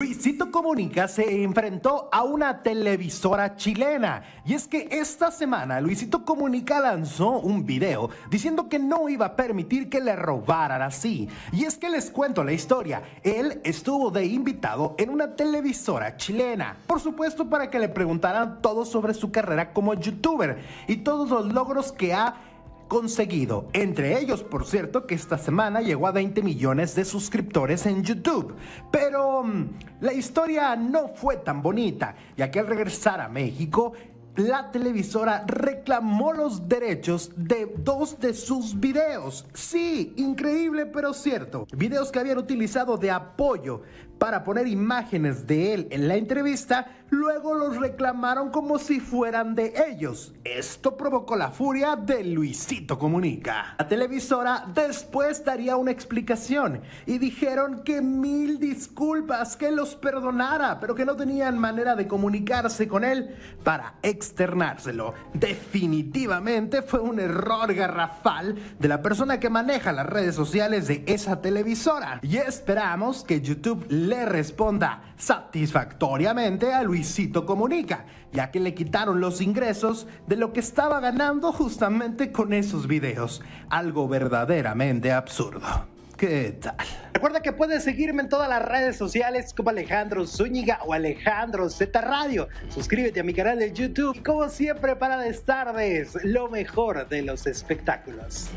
Luisito Comunica se enfrentó a una televisora chilena y es que esta semana Luisito Comunica lanzó un video diciendo que no iba a permitir que le robaran así. Y es que les cuento la historia, él estuvo de invitado en una televisora chilena, por supuesto para que le preguntaran todo sobre su carrera como youtuber y todos los logros que ha conseguido. Entre ellos, por cierto, que esta semana llegó a 20 millones de suscriptores en YouTube. Pero mm, la historia no fue tan bonita, ya que al regresar a México, la televisora reclamó los derechos de dos de sus videos. Sí, increíble pero cierto. Videos que habían utilizado de apoyo para poner imágenes de él en la entrevista, luego los reclamaron como si fueran de ellos. Esto provocó la furia de Luisito Comunica. La televisora después daría una explicación y dijeron que mil disculpas, que los perdonara, pero que no tenían manera de comunicarse con él para explicarlo externárselo. Definitivamente fue un error garrafal de la persona que maneja las redes sociales de esa televisora. Y esperamos que YouTube le responda satisfactoriamente a Luisito Comunica, ya que le quitaron los ingresos de lo que estaba ganando justamente con esos videos. Algo verdaderamente absurdo. ¿Qué tal? Recuerda que puedes seguirme en todas las redes sociales como Alejandro Zúñiga o Alejandro Z Radio. Suscríbete a mi canal de YouTube y como siempre para las tardes, lo mejor de los espectáculos.